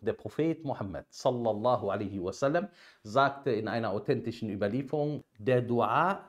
Der Prophet Muhammad sallallahu alaihi wasallam sagte in einer authentischen Überlieferung, der Dua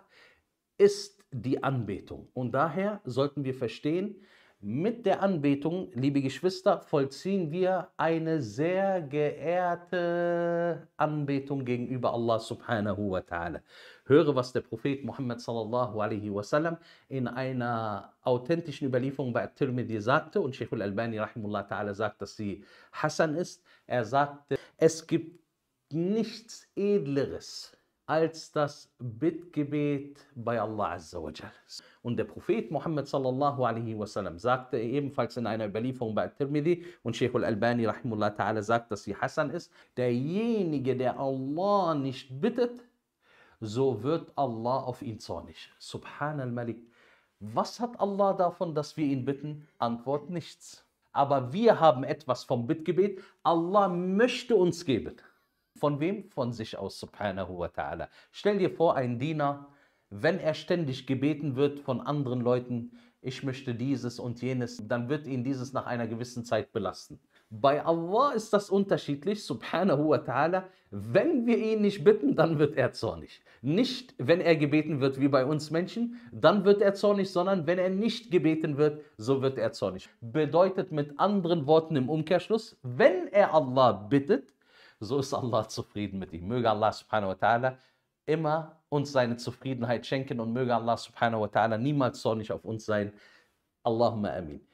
ist die Anbetung. Und daher sollten wir verstehen, mit der Anbetung, liebe Geschwister, vollziehen wir eine sehr geehrte Anbetung gegenüber Allah subhanahu wa ta'ala. Höre, was der Prophet Muhammad sallallahu alaihi wasallam in einer authentischen Überlieferung bei At-Tirmidhi sagte und Sheikh al-Albani rahimullah ta'ala sagt, dass sie Hassan ist. Er sagte, es gibt nichts Edleres als das Bittgebet bei Allah Azza wa Und der Prophet Muhammad sallallahu alaihi wasallam sagte ebenfalls in einer Überlieferung bei Tirmidhi und Sheikh al-Albani rahimullah ta'ala sagt, dass sie Hassan ist, derjenige, der Allah nicht bittet, so wird Allah auf ihn zornig. Subhanal Malik. Was hat Allah davon, dass wir ihn bitten? Antwort nichts. Aber wir haben etwas vom Bittgebet. Allah möchte uns geben. Von wem? Von sich aus, subhanahu wa ta'ala. Stell dir vor, ein Diener, wenn er ständig gebeten wird von anderen Leuten, ich möchte dieses und jenes, dann wird ihn dieses nach einer gewissen Zeit belasten. Bei Allah ist das unterschiedlich, subhanahu wa ta'ala. Wenn wir ihn nicht bitten, dann wird er zornig. Nicht, wenn er gebeten wird wie bei uns Menschen, dann wird er zornig, sondern wenn er nicht gebeten wird, so wird er zornig. Bedeutet mit anderen Worten im Umkehrschluss, wenn er Allah bittet, so ist Allah zufrieden mit ihm. Möge Allah subhanahu wa ta'ala immer uns seine Zufriedenheit schenken und möge Allah subhanahu wa ta'ala niemals zornig auf uns sein. Allahumma amin.